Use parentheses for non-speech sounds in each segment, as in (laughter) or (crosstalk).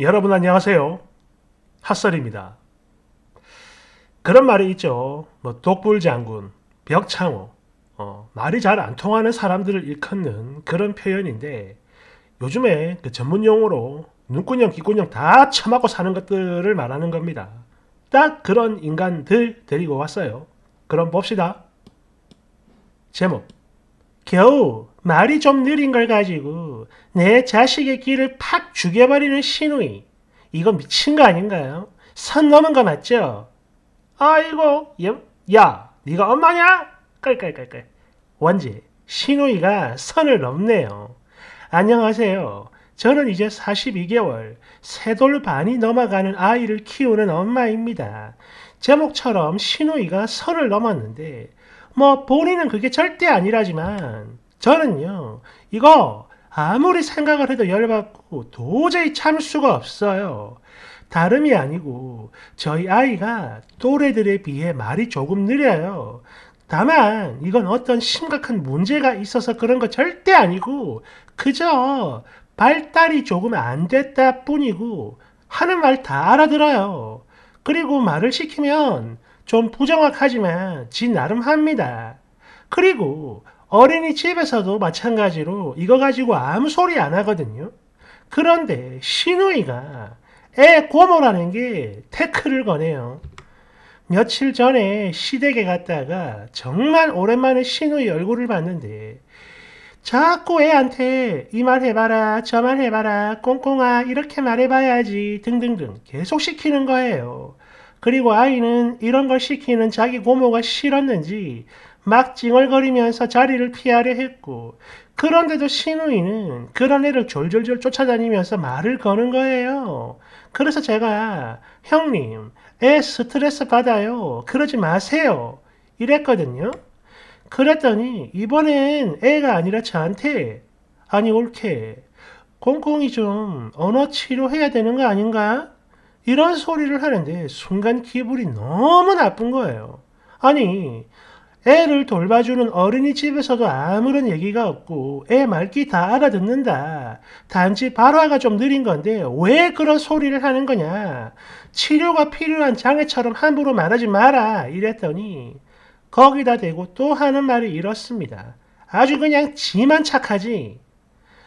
여러분 안녕하세요. 핫설입니다. 그런 말이 있죠. 뭐 독불 장군, 벽창호, 어, 말이 잘 안 통하는 사람들을 일컫는 그런 표현인데 요즘에 그 전문 용어로 눈꾼형, 귀꾼형 다 처맞고 사는 것들을 말하는 겁니다. 딱 그런 인간들 데리고 왔어요. 그럼 봅시다. 제목 겨우 말이 좀 느린 걸 가지고 내 자식의 길을 팍 죽여버리는 신우이. 이거 미친 거 아닌가요? 선 넘은 거 맞죠? 아이고, 야, 야 네가 엄마냐? 깔깔깔깔. 원지, 신우이가 선을 넘네요. 안녕하세요. 저는 이제 42개월, 세 돌 반이 넘어가는 아이를 키우는 엄마입니다. 제목처럼 신우이가 선을 넘었는데 뭐 본인은 그게 절대 아니라지만 저는요 이거 아무리 생각을 해도 열받고 도저히 참 수가 없어요. 다름이 아니고 저희 아이가 또래들에 비해 말이 조금 느려요. 다만 이건 어떤 심각한 문제가 있어서 그런 거 절대 아니고 그저 발달이 조금 안 됐다 뿐이고 하는 말 다 알아들어요. 그리고 말을 시키면 좀 부정확하지만 지 나름 합니다. 그리고 어린이집에서도 마찬가지로 이거 가지고 아무 소리 안 하거든요. 그런데 신우이가 애 고모라는 게 태클을 거네요. 며칠 전에 시댁에 갔다가 정말 오랜만에 신우이 얼굴을 봤는데 자꾸 애한테 이 말 해봐라 저 말 해봐라 꽁꽁아 이렇게 말해봐야지 등등등 계속 시키는 거예요. 그리고 아이는 이런 걸 시키는 자기 고모가 싫었는지 막징얼거리면서 자리를 피하려 했고 그런데도 신우이는 그런 애를 졸졸졸 쫓아다니면서 말을 거는 거예요. 그래서 제가 형님 애 스트레스 받아요. 그러지 마세요. 이랬거든요. 그랬더니 이번엔 애가 아니라 저한테 아니 옳게 콩콩이 좀 언어 치료해야 되는 거 아닌가? 이런 소리를 하는데 순간 기분이 너무 나쁜 거예요. 아니, 애를 돌봐주는 어린이집에서도 아무런 얘기가 없고 애 말귀 다 알아듣는다. 단지 발화가 좀 느린 건데 왜 그런 소리를 하는 거냐. 치료가 필요한 장애처럼 함부로 말하지 마라. 이랬더니 거기다 대고 또 하는 말이 이렇습니다. 아주 그냥 지만 착하지.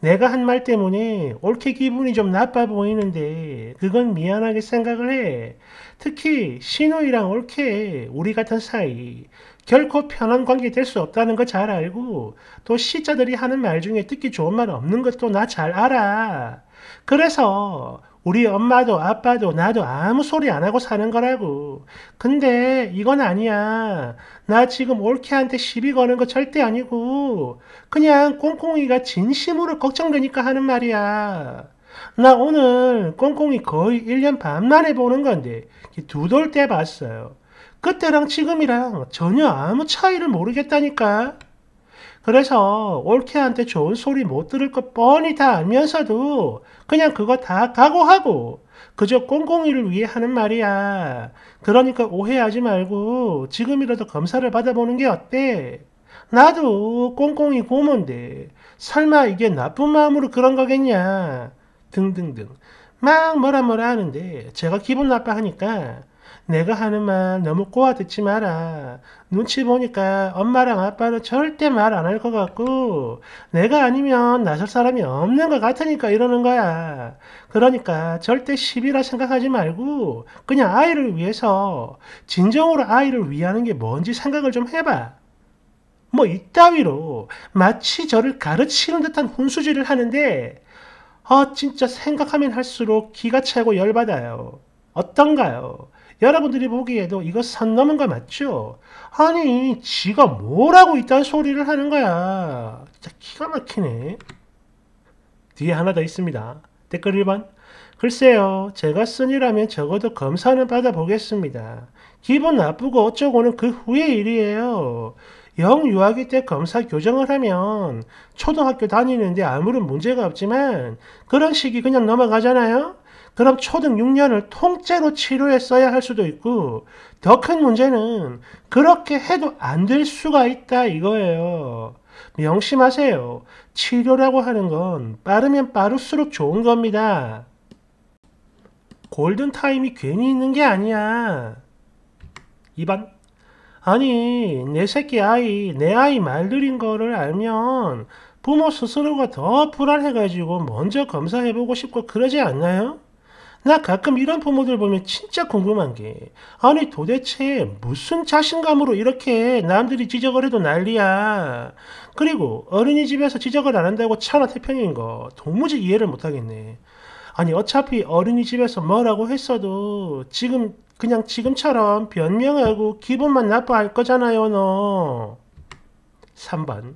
내가 한 말 때문에 옳게 기분이 좀 나빠 보이는데 그건 미안하게 생각을 해. 특히 신우이랑 옳게 우리 같은 사이 결코 편한 관계 될 수 없다는 거 잘 알고 또 시자들이 하는 말 중에 듣기 좋은 말 없는 것도 나 잘 알아. 그래서 우리 엄마도 아빠도 나도 아무 소리 안 하고 사는 거라고. 근데 이건 아니야. 나 지금 올케한테 시비 거는 거 절대 아니고 그냥 꽁꽁이가 진심으로 걱정되니까 하는 말이야. 나 오늘 꽁꽁이 거의 1년 반 만에 보는 건데 두 돌 때 봤어요. 그때랑 지금이랑 전혀 아무 차이를 모르겠다니까. 그래서 올케한테 좋은 소리 못 들을 것 뻔히 다 알면서도 그냥 그거 다 각오하고 그저 꽁꽁이를 위해 하는 말이야. 그러니까 오해하지 말고 지금이라도 검사를 받아보는 게 어때? 나도 꽁꽁이 고모인데 설마 이게 나쁜 마음으로 그런 거겠냐? 등등등 막 뭐라 뭐라 하는데 제가 기분 나빠하니까 내가 하는 말 너무 꼬아 듣지 마라. 눈치 보니까 엄마랑 아빠는 절대 말 안 할 것 같고, 내가 아니면 나설 사람이 없는 것 같으니까 이러는 거야. 그러니까 절대 시비라 생각하지 말고, 그냥 아이를 위해서, 진정으로 아이를 위하는 게 뭔지 생각을 좀 해봐. 뭐 이따위로 마치 저를 가르치는 듯한 훈수질을 하는데, 아, 진짜 생각하면 할수록 기가 차고 열받아요. 어떤가요? 여러분들이 보기에도 이거 선 넘은 거 맞죠? 아니 지가 뭐라고 있다는 소리를 하는 거야. 진짜 기가 막히네. 뒤에 하나 더 있습니다. 댓글 1번 글쎄요 제가 쓴이라면 적어도 검사는 받아보겠습니다. 기분 나쁘고 어쩌고는 그 후의 일이에요. 영 유아기 때 검사 교정을 하면 초등학교 다니는데 아무런 문제가 없지만 그런 식이 그냥 넘어가잖아요. 그럼 초등 6년을 통째로 치료했어야 할 수도 있고 더 큰 문제는 그렇게 해도 안 될 수가 있다 이거예요. 명심하세요. 치료라고 하는 건 빠르면 빠를수록 좋은 겁니다. 골든타임이 괜히 있는 게 아니야. 2번. 아니, 내 새끼 아이, 내 아이 말들인 거를 알면 부모 스스로가 더 불안해가지고 먼저 검사해보고 싶고 그러지 않나요? 나 가끔 이런 부모들 보면 진짜 궁금한 게 아니 도대체 무슨 자신감으로 이렇게 남들이 지적을 해도 난리야. 그리고 어린이집에서 지적을 안 한다고 차나 태평인 거 도무지 이해를 못하겠네. 아니 어차피 어린이집에서 뭐라고 했어도 지금 그냥 지금처럼 변명하고 기분만 나빠할 거잖아요 너. 3번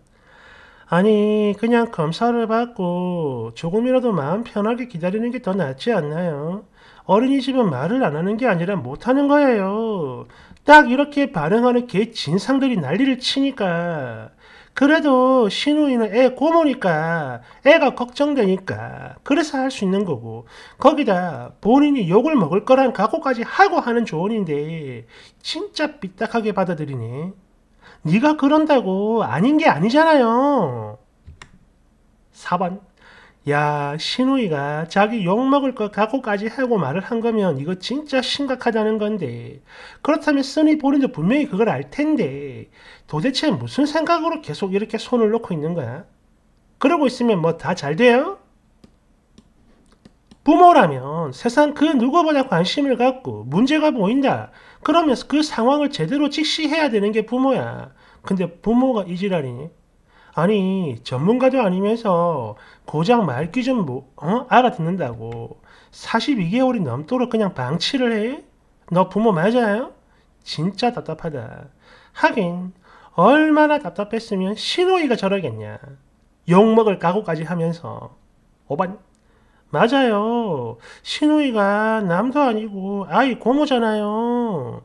아니, 그냥 검사를 받고 조금이라도 마음 편하게 기다리는 게 더 낫지 않나요? 어린이집은 말을 안 하는 게 아니라 못하는 거예요. 딱 이렇게 반응하는 개 진상들이 난리를 치니까. 그래도 신우이는 애 고모니까 애가 걱정되니까 그래서 할 수 있는 거고 거기다 본인이 욕을 먹을 거란 각오까지 하고 하는 조언인데 진짜 삐딱하게 받아들이네. 네가 그런다고 아닌 게 아니잖아요. 4번 야 신우이가 자기 욕먹을 것갖고까지 하고 말을 한 거면 이거 진짜 심각하다는 건데 그렇다면 쓰니 보는데 분명히 그걸 알 텐데 도대체 무슨 생각으로 계속 이렇게 손을 놓고 있는 거야? 그러고 있으면 뭐 다 잘 돼요? 부모라면 세상 그 누구보다 관심을 갖고 문제가 보인다 그러면서 그 상황을 제대로 직시해야 되는 게 부모야. 근데 부모가 이 지랄이니? 아니 전문가도 아니면서 고장 말귀 좀 뭐, 어? 알아듣는다고 42개월이 넘도록 그냥 방치를 해? 너 부모 맞아요? 진짜 답답하다. 하긴 얼마나 답답했으면 신호이가 저러겠냐. 욕먹을 각오까지 하면서 오반 맞아요. 신우이가 남도 아니고 아이 고모잖아요.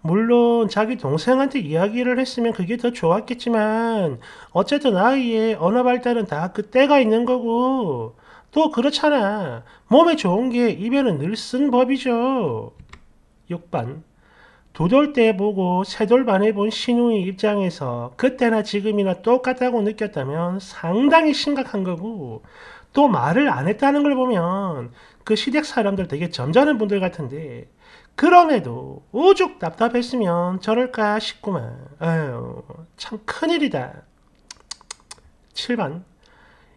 물론 자기 동생한테 이야기를 했으면 그게 더 좋았겠지만 어쨌든 아이의 언어 발달은 다 그때가 있는 거고 또 그렇잖아. 몸에 좋은 게 입에는 늘 쓴 법이죠. 6반 두돌 때 보고 세 돌 반에 본 신우의 입장에서 그때나 지금이나 똑같다고 느꼈다면 상당히 심각한 거고 또 말을 안 했다는 걸 보면 그 시댁 사람들 되게 점잖은 분들 같은데 그럼에도 오죽 답답했으면 저럴까 싶구만. 아유, 참 큰일이다. 7번.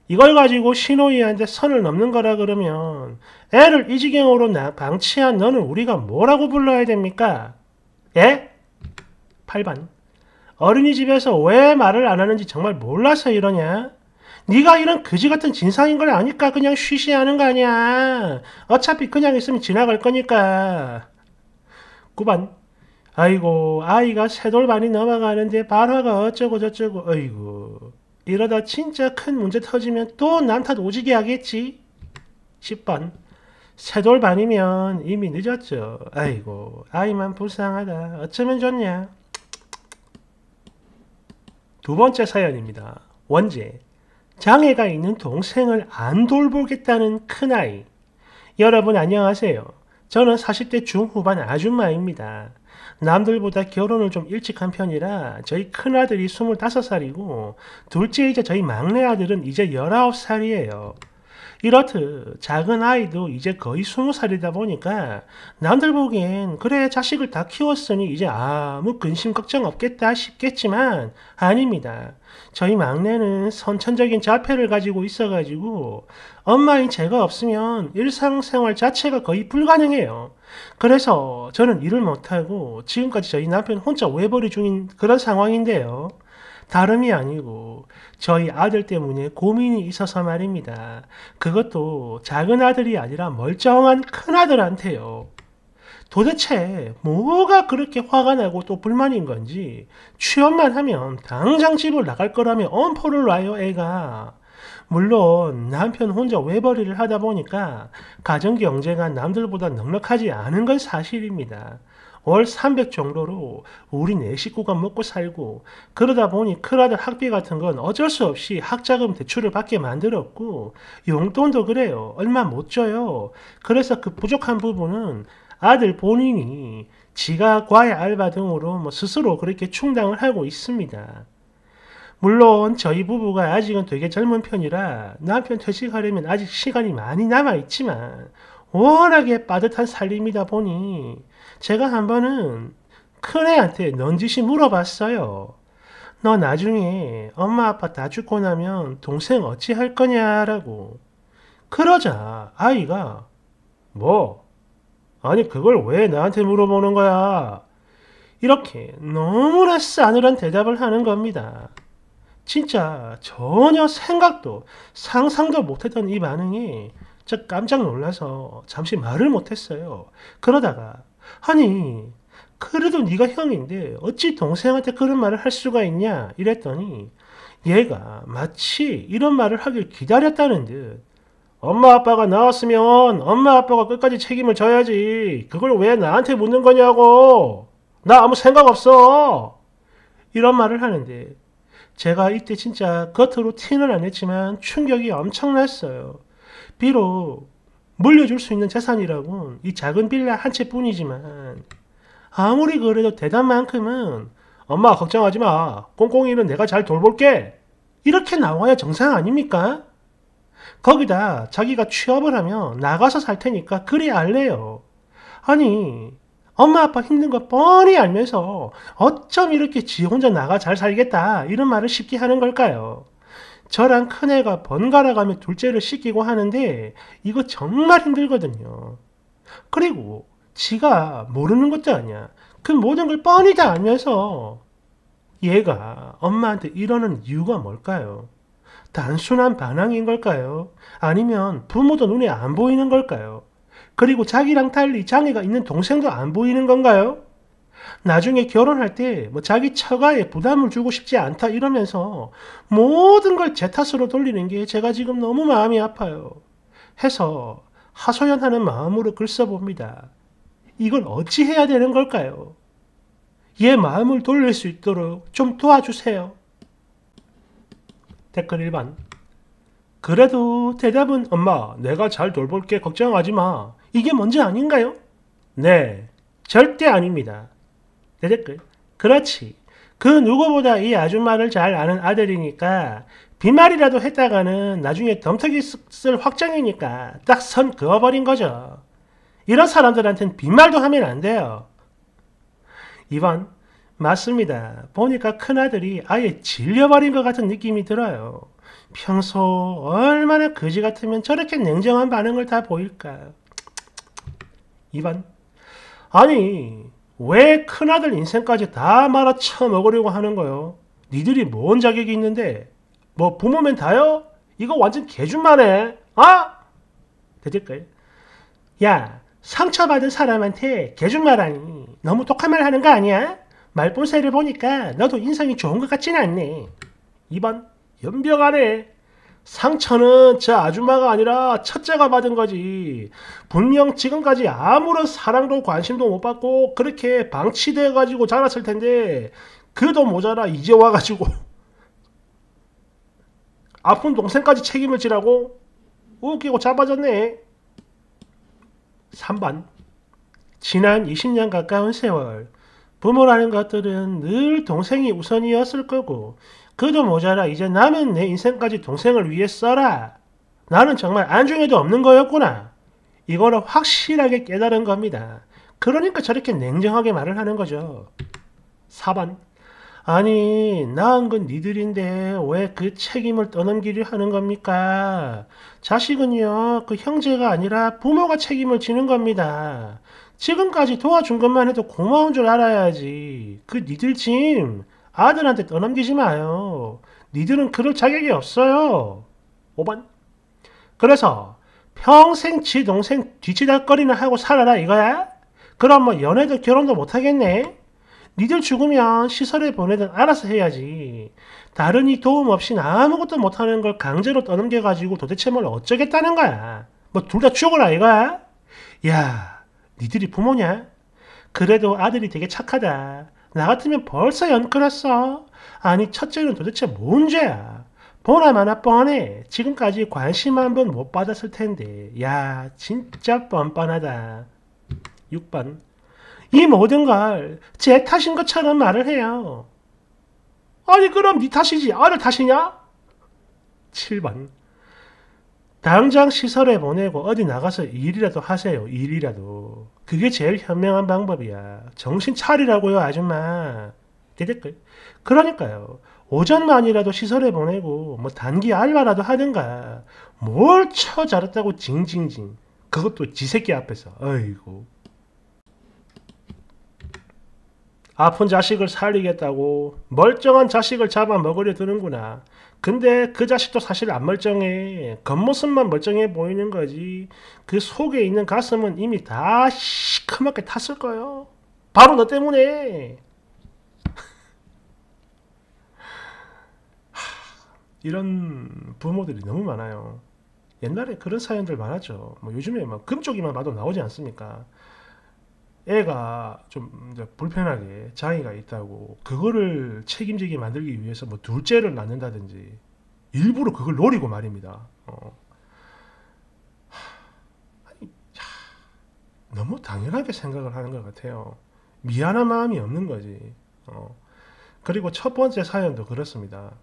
이걸 가지고 신호이한테 선을 넘는 거라 그러면 애를 이 지경으로 나 방치한 너는 우리가 뭐라고 불러야 됩니까? 예? 8번. 어린이집에서 왜 말을 안 하는지 정말 몰라서 이러냐? 네가 이런 그지 같은 진상인 걸 아니까 그냥 쉬쉬하는 거 아니야. 어차피 그냥 있으면 지나갈 거니까. 9번 아이고 아이가 세돌 반이 넘어가는데 발화가 어쩌고 저쩌고 아이고 이러다 진짜 큰 문제 터지면 또 난 탓 오지게 하겠지. 10번 세돌 반이면 이미 늦었죠. 아이고 아이만 불쌍하다. 어쩌면 좋냐. 두 번째 사연입니다. 원제 장애가 있는 동생을 안 돌보겠다는 큰아이. 여러분 안녕하세요. 저는 40대 중후반 아줌마입니다. 남들보다 결혼을 좀 일찍 한 편이라 저희 큰아들이 25살이고 둘째이자 저희 막내아들은 이제 19살이에요. 이렇듯 작은 아이도 이제 거의 20살이다 보니까 남들 보기엔 그래 자식을 다 키웠으니 이제 아무 근심 걱정 없겠다 싶겠지만 아닙니다. 저희 막내는 선천적인 자폐를 가지고 있어가지고 엄마인 제가 없으면 일상생활 자체가 거의 불가능해요. 그래서 저는 일을 못하고 지금까지 저희 남편 혼자 외벌이 중인 그런 상황인데요. 다름이 아니고 저희 아들 때문에 고민이 있어서 말입니다. 그것도 작은 아들이 아니라 멀쩡한 큰아들한테요. 도대체 뭐가 그렇게 화가 나고 또 불만인 건지 취업만 하면 당장 집을 나갈 거라며 엄포를 놔요 애가. 물론 남편 혼자 외벌이를 하다 보니까 가정 경제가 남들보다 넉넉하지 않은 건 사실입니다. 월300 정도로 우리 네 식구가 먹고 살고 그러다 보니 큰아들 학비 같은 건 어쩔 수 없이 학자금 대출을 받게 만들었고 용돈도 그래요. 얼마 못 줘요. 그래서 그 부족한 부분은 아들 본인이 지가 과외 알바 등으로 뭐 스스로 그렇게 충당을 하고 있습니다. 물론 저희 부부가 아직은 되게 젊은 편이라 남편 퇴직하려면 아직 시간이 많이 남아있지만 워낙에 빠듯한 살림이다 보니 제가 한 번은 큰애한테 넌지시 물어봤어요. 너 나중에 엄마 아빠 다 죽고 나면 동생 어찌 할 거냐라고. 그러자 아이가 뭐? 아니 그걸 왜 나한테 물어보는 거야? 이렇게 너무나 싸늘한 대답을 하는 겁니다. 진짜 전혀 생각도 상상도 못했던 이반응이저 깜짝 놀라서 잠시 말을 못했어요. 그러다가 아니 그래도 네가 형인데 어찌 동생한테 그런 말을 할 수가 있냐 이랬더니 얘가 마치 이런 말을 하길 기다렸다는 듯 엄마 아빠가 나왔으면 엄마 아빠가 끝까지 책임을 져야지 그걸 왜 나한테 묻는 거냐고 나 아무 생각 없어 이런 말을 하는데 제가 이때 진짜 겉으로 티는 안 냈지만 충격이 엄청났어요 비록 물려줄 수 있는 재산이라고 이 작은 빌라 한 채뿐이지만 아무리 그래도 대단만큼은 엄마 걱정하지 마 꽁꽁이는 내가 잘 돌볼게 이렇게 나와야 정상 아닙니까? 거기다 자기가 취업을 하면 나가서 살 테니까 그리 알래요 아니 엄마 아빠 힘든 거 뻔히 알면서 어쩜 이렇게 지 혼자 나가 잘 살겠다 이런 말을 쉽게 하는 걸까요? 저랑 큰애가 번갈아 가며 둘째를 시키고 하는데 이거 정말 힘들거든요. 그리고 지가 모르는 것도 아니야. 그 모든 걸 뻔히 다 알면서 얘가 엄마한테 이러는 이유가 뭘까요? 단순한 반항인 걸까요? 아니면 부모도 눈에 안 보이는 걸까요? 그리고 자기랑 달리 장애가 있는 동생도 안 보이는 건가요? 나중에 결혼할 때 뭐 자기 처가에 부담을 주고 싶지 않다 이러면서 모든 걸 제 탓으로 돌리는 게 제가 지금 너무 마음이 아파요. 해서 하소연하는 마음으로 글 써봅니다. 이걸 어찌 해야 되는 걸까요? 얘 마음을 돌릴 수 있도록 좀 도와주세요. 댓글 1번 그래도 대답은 엄마 내가 잘 돌볼게 걱정하지 마 이게 뭔지 아닌가요? 네 절대 아닙니다. 내 댓글. 그렇지. 그 누구보다 이 아줌마를 잘 아는 아들이니까 비말이라도 했다가는 나중에 덤터기 쓸 확정이니까 딱 선 그어버린 거죠. 이런 사람들한텐 비말도 하면 안 돼요. 2번 맞습니다. 보니까 큰아들이 아예 질려버린 것 같은 느낌이 들어요. 평소 얼마나 거지 같으면 저렇게 냉정한 반응을 다 보일까? 2번 아니 왜 큰아들 인생까지 다 말아 쳐먹으려고 하는 거요? 니들이 뭔 자격이 있는데? 뭐 부모면 다요? 이거 완전 개준만해. 아? 어? 대들걸? 야, 상처받은 사람한테 개준말하니 너무 독한 말 하는 거 아니야? 말본세를 보니까 너도 인성이 좋은 것 같진 않네. 2번, 연병 안에 상처는 저 아줌마가 아니라 첫째가 받은 거지. 분명 지금까지 아무런 사랑도 관심도 못 받고 그렇게 방치돼 가지고 자랐을 텐데 그도 모자라 이제 와 가지고 (laughs) 아픈 동생까지 책임을 지라고 웃기고 잡아졌네. 3번 지난 20년 가까운 세월 부모라는 것들은 늘 동생이 우선이었을 거고 그도 모자라 이제 남은 내 인생까지 동생을 위해 써라. 나는 정말 안중에도 없는 거였구나. 이거를 확실하게 깨달은 겁니다. 그러니까 저렇게 냉정하게 말을 하는 거죠. 4번 아니 낳은 건 니들인데 왜 그 책임을 떠넘기려 하는 겁니까? 자식은요 그 형제가 아니라 부모가 책임을 지는 겁니다. 지금까지 도와준 것만 해도 고마운 줄 알아야지. 그 니들 짐 아들한테 떠넘기지 마요. 니들은 그럴 자격이 없어요. 5번 그래서 평생 지 동생 뒤치다거리나 하고 살아라 이거야? 그럼 뭐 연애도 결혼도 못하겠네? 니들 죽으면 시설에 보내든 알아서 해야지. 다른이 도움 없이 아무것도 못하는 걸 강제로 떠넘겨가지고 도대체 뭘 어쩌겠다는 거야. 뭐 둘 다 죽어라 이거야? 야, 니들이 부모냐? 그래도 아들이 되게 착하다. 나 같으면 벌써 연끊었어 아니 첫째는 도대체 뭔 죄야. 보나마나 뻔해. 지금까지 관심 한 번 못 받았을 텐데. 야 진짜 뻔뻔하다. 6번 이 모든 걸 제 탓인 것처럼 말을 해요. 아니 그럼 네 탓이지 아들 탓이냐? 7번 당장 시설에 보내고 어디 나가서 일이라도 하세요. 일이라도. 그게 제일 현명한 방법이야. 정신 차리라고요, 아줌마. 대댓글. 그러니까요. 오전만이라도 시설에 보내고 뭐 단기 알바라도 하든가 뭘 쳐자랐다고 징징징 그것도 지새끼 앞에서 어이구 아픈 자식을 살리겠다고 멀쩡한 자식을 잡아먹으려 드는구나 근데 그 자식도 사실 안 멀쩡해. 겉모습만 멀쩡해 보이는 거지. 그 속에 있는 가슴은 이미 다 시커멓게 탔을 거예요. 바로 너 때문에. (laughs) 이런 부모들이 너무 많아요. 옛날에 그런 사연들 많았죠. 뭐 요즘에 막 뭐 금쪽이만 봐도 나오지 않습니까? 애가 좀 불편하게 장애가 있다고 그거를 책임지게 만들기 위해서 뭐 둘째를 낳는다든지 일부러 그걸 노리고 말입니다. 어. 아니, 하, 너무 당연하게 생각을 하는 것 같아요. 미안한 마음이 없는 거지. 어. 그리고 첫 번째 사연도 그렇습니다.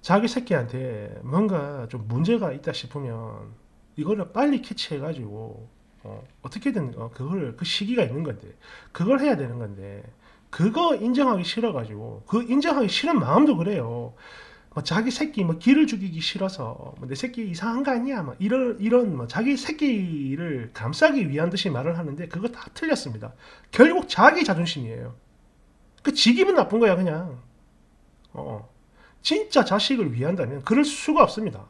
자기 새끼한테 뭔가 좀 문제가 있다 싶으면 이거를 빨리 캐치해가지고 어, 어떻게든 어, 그걸 그 시기가 있는 건데 그걸 해야 되는 건데 그거 인정하기 싫어가지고 그 인정하기 싫은 마음도 그래요. 뭐 자기 새끼 뭐 길을 죽이기 싫어서 뭐내 새끼 이상한 거 아니야 막 뭐 이런 이런 뭐 자기 새끼를 감싸기 위한 듯이 말을 하는데 그거 다 틀렸습니다. 결국 자기 자존심이에요. 그지 기분 나쁜 거야 그냥. 어, 어, 진짜 자식을 위한다면 그럴 수가 없습니다.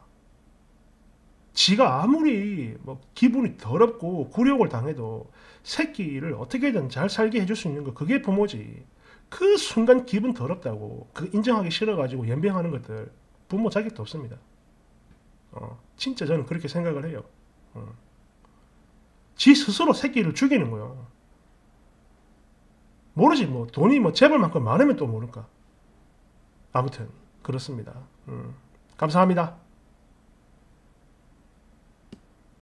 지가 아무리 뭐 기분이 더럽고 굴욕을 당해도 새끼를 어떻게든 잘 살게 해줄 수 있는 거 그게 부모지 그 순간 기분 더럽다고 그 인정하기 싫어가지고 연병하는 것들 부모 자격도 없습니다 어, 진짜 저는 그렇게 생각을 해요 어. 지 스스로 새끼를 죽이는 거예요 모르지 뭐 돈이 뭐 재벌만큼 많으면 또 모를까 아무튼 그렇습니다 음, 감사합니다